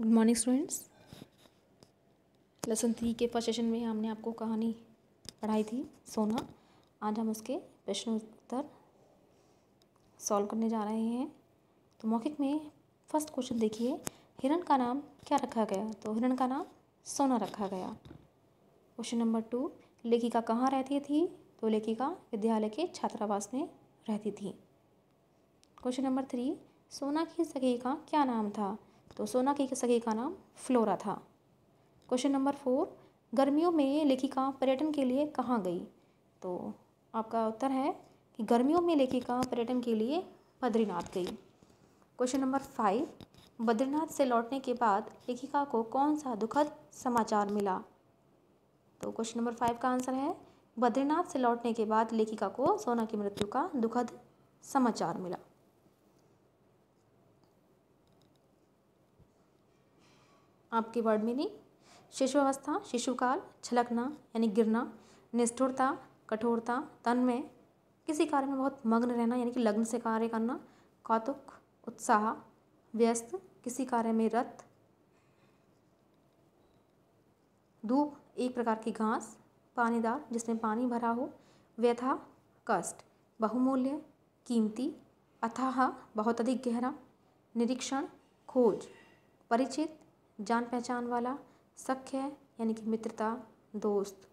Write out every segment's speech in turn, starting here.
Good morning students lesson three के first session में हमने आपको कहानी पढ़ाई थी सोना आज हम उसके प्रश्न उत्तर सॉल्व करने जा रहे हैं तो मौखिक में फर्स्ट क्वेश्चन देखिए हिरण का नाम क्या रखा गया तो हिरण का नाम सोना रखा गया क्वेश्चन नंबर टू लेखिका कहाँ रहती थी तो लेखिका विद्यालय के छात्रावास में रहती थी क्वेश्चन नंबर थ्री सोना की सखी का क्या नाम था तो सोना की सगी का नाम फ्लोरा था क्वेश्चन नंबर फोर गर्मियों में लेखिका पर्यटन के लिए कहाँ गई तो आपका उत्तर है कि गर्मियों में लेखिका पर्यटन के लिए बद्रीनाथ गई क्वेश्चन नंबर फाइव बद्रीनाथ से लौटने के बाद लेखिका को कौन सा दुखद समाचार मिला तो क्वेश्चन नंबर फाइव का आंसर है बद्रीनाथ से लौटने के बाद लेखिका को सोना की मृत्यु का दुखद समाचार मिला आपके वर्ड मीनिंग शिशु अवस्था शिशुकाल छलकना यानी गिरना निष्ठुरता कठोरता तन में किसी कार्य में बहुत मग्न रहना यानी कि लग्न से कार्य करना कौतुक उत्साह व्यस्त किसी कार्य में रत धूप एक प्रकार की घास पानीदार जिसमें पानी भरा हो व्यथा कष्ट बहुमूल्य कीमती अथाह बहुत अधिक गहरा निरीक्षण खोज परिचित जान पहचान वाला सख्य यानी कि मित्रता दोस्त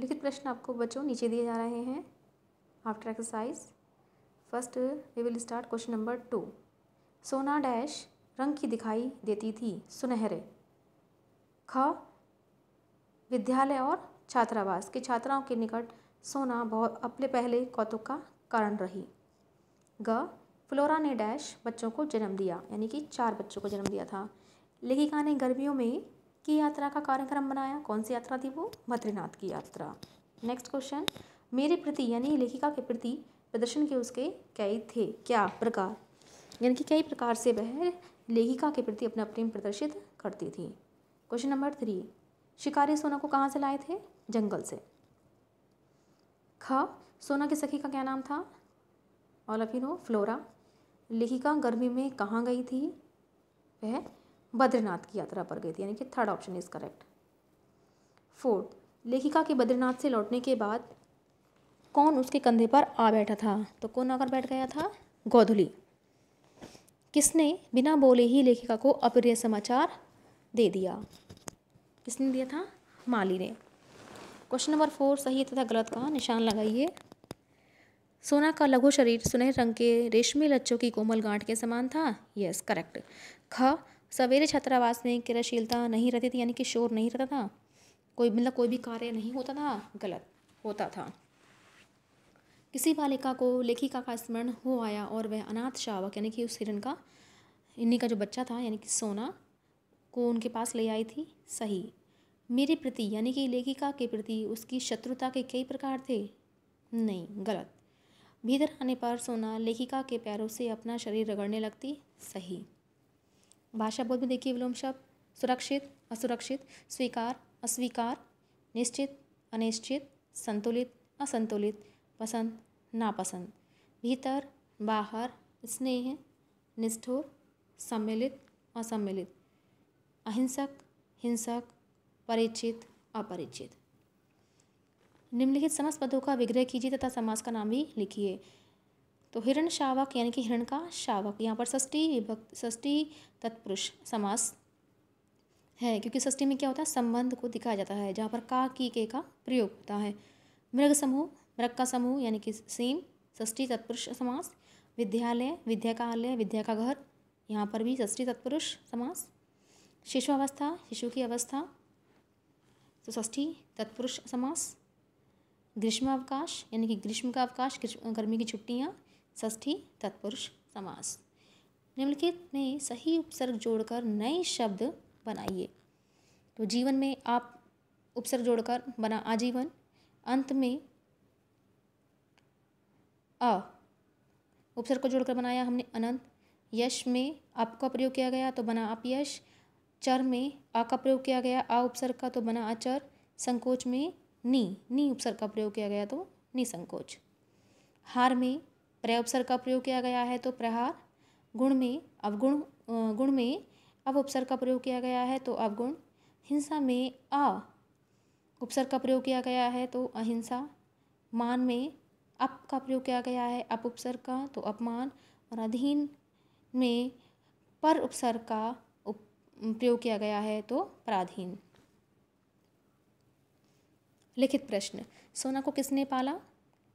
लिखित प्रश्न आपको बच्चों नीचे दिए जा रहे हैं after exercise first we will start question number two सोना डैश रंग की दिखाई देती थी सुनहरे ख विद्यालय और छात्रावास के छात्राओं के निकट सोना बहुत अपने पहले कौतुक का कारण रही ग फ्लोरा ने डैश बच्चों को जन्म दिया यानी कि चार बच्चों को जन्म दिया था लेखिका ने गर्मियों में की यात्रा का कार्यक्रम बनाया कौन सी यात्रा थी वो बद्रीनाथ की यात्रा नेक्स्ट क्वेश्चन मेरे प्रति यानी लेखिका के प्रति प्रदर्शन के उसके कई थे क्या प्रकार यानी कि कई प्रकार से वह लेखिका के प्रति अपना प्रेम प्रदर्शित करती थी क्वेश्चन नंबर थ्री शिकारी सोना को कहाँ से लाए थे जंगल से ख सोना की सखी का क्या नाम था all of you know Flora लेखिका गर्मी में कहाँ गई थी वह बद्रीनाथ की यात्रा पर गई थी यानी कि third option is correct fourth लेखिका के बद्रीनाथ से लौटने के बाद कौन उसके कंधे पर आ बैठा था तो कौन आकर बैठ गया था गोधुली किसने बिना बोले ही लेखिका को अप्रिय समाचार दे दिया किसने दिया था माली ने क्वेश्चन नंबर फोर सही तथा गलत का निशान लगाइए सोना का लघु शरीर सुनहरे रंग के रेशमी लच्छों की कोमल गांठ के समान था यस करेक्ट ख सवेरे छात्रावास में क्रियाशीलता नहीं रहती थी यानी कि शोर नहीं रहता था कोई मतलब कोई भी कार्य नहीं होता था गलत होता था किसी बालिका को लेखिका का स्मरण हो आया और वह अनाथ शावक यानी कि उस हिरण का इन्हीं का जो बच्चा था यानी कि सोना को उनके पास ले आई थी सही मेरे प्रति यानी कि लेखिका के प्रति उसकी शत्रुता के कई प्रकार थे नहीं गलत भीतर आने पर सोना लेखिका के पैरों से अपना शरीर रगड़ने लगती सही भाषा बोध में देखिए विलोम शब्द सुरक्षित असुरक्षित स्वीकार अस्वीकार निश्चित अनिश्चित संतुलित असंतुलित पसंद नापसंद भीतर बाहर स्नेह निष्ठुर सम्मिलित असम्मिलित अहिंसक हिंसक परिचित अपरिचित निम्नलिखित समस्त पदों का विग्रह कीजिए तथा समास का नाम भी लिखिए तो हिरण शावक यानी कि हिरण का शावक यहाँ पर षष्टी विभक्त षष्टी तत्पुरुष समास है क्योंकि षष्टी में क्या होता है संबंध को दिखाया जाता है जहाँ पर का की के का प्रयोग होता है मृग समूह मृग का समूह यानी कि सेम षष्टी तत्पुरुष समास विद्यालय विद्या का आलय विद्या का घर यहाँ पर भी षष्टी तत्पुरुष समास शिशु अवस्था शिशु की अवस्था तो षष्ठी तत्पुरुष समास ग्रीष्मावकाश यानी कि ग्रीष्म का अवकाश गर्मी की छुट्टियाँ षष्ठी तत्पुरुष समास निम्नलिखित में सही उपसर्ग जोड़कर नए शब्द बनाइए तो जीवन में आप उपसर्ग जोड़कर बना आजीवन अंत में अ उपसर्ग को जोड़कर बनाया हमने अनंत यश में आप का प्रयोग किया गया तो बना आप यश चर में आ का प्रयोग किया गया आ उपसर्ग का तो बना अचर संकोच में नी नी उपसर्ग का प्रयोग किया गया तो निसंकोच हार में प्रय उपसर्ग का प्रयोग किया गया है तो प्रहार गुण में अवगुण गुण में अब उपसर्ग का प्रयोग किया गया है तो अवगुण हिंसा में आ उपसर्ग का प्रयोग किया गया है तो अहिंसा मान में अप का प्रयोग किया गया है अप उपसर्ग का तो अपमान और अधीन में पर उपसर्ग का उप प्रयोग किया गया है तो पराधीन लिखित प्रश्न सोना को किसने पाला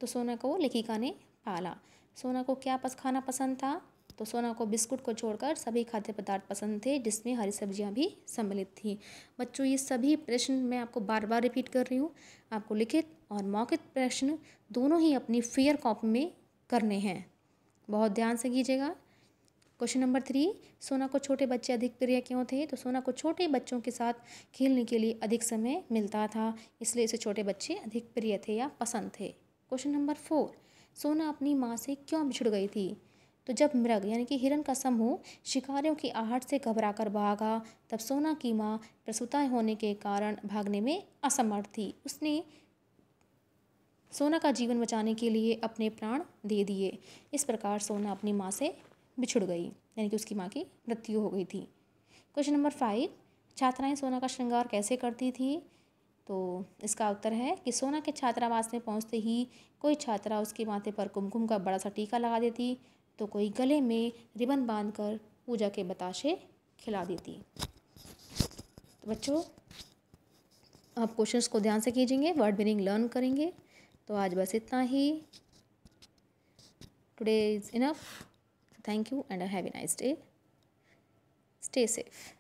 तो सोना को लेखिका ने पाला सोना को क्या पस खाना पसंद था तो सोना को बिस्कुट को छोड़कर सभी खाद्य पदार्थ पसंद थे जिसमें हरी सब्जियां भी सम्मिलित थीं बच्चों ये सभी प्रश्न मैं आपको बार बार रिपीट कर रही हूँ आपको लिखित और मौखिक प्रश्न दोनों ही अपनी फेयर कॉपी में करने हैं बहुत ध्यान से कीजिएगा क्वेश्चन नंबर थ्री सोना को छोटे बच्चे अधिक प्रिय क्यों थे तो सोना को छोटे बच्चों के साथ खेलने के लिए अधिक समय मिलता था इसलिए इसे छोटे बच्चे अधिक प्रिय थे या पसंद थे क्वेश्चन नंबर फोर सोना अपनी माँ से क्यों बिछड़ गई थी तो जब मृग यानी कि हिरण का समूह शिकारियों की आहट से घबराकर भागा तब सोना की माँ प्रसूता होने के कारण भागने में असमर्थ थी उसने सोना का जीवन बचाने के लिए अपने प्राण दे दिए इस प्रकार सोना अपनी माँ से बिछुड़ गई यानी कि उसकी माँ की मृत्यु हो गई थी क्वेश्चन नंबर फाइव छात्राएं सोना का श्रृंगार कैसे करती थी तो इसका उत्तर है कि सोना के छात्रावास में पहुंचते ही कोई छात्रा उसके माथे पर कुमकुम का बड़ा सा टीका लगा देती तो कोई गले में रिबन बांधकर पूजा के बताशे खिला देती तो बच्चों आप क्वेश्चंस को ध्यान से कीजिएंगे वर्ड मीनिंग लर्न करेंगे तो आज बस इतना ही today is enough Thank you and have a nice day. Stay safe.